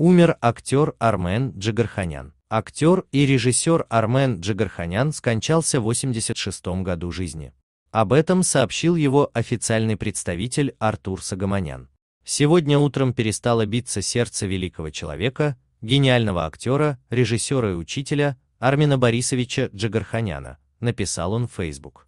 Умер актер Армен Джигарханян. Актер и режиссер Армен Джигарханян скончался в 86 году жизни. Об этом сообщил его официальный представитель Артур Сагаманян. Сегодня утром перестало биться сердце великого человека, гениального актера, режиссера и учителя Армина Борисовича Джигарханяна, написал он в Facebook.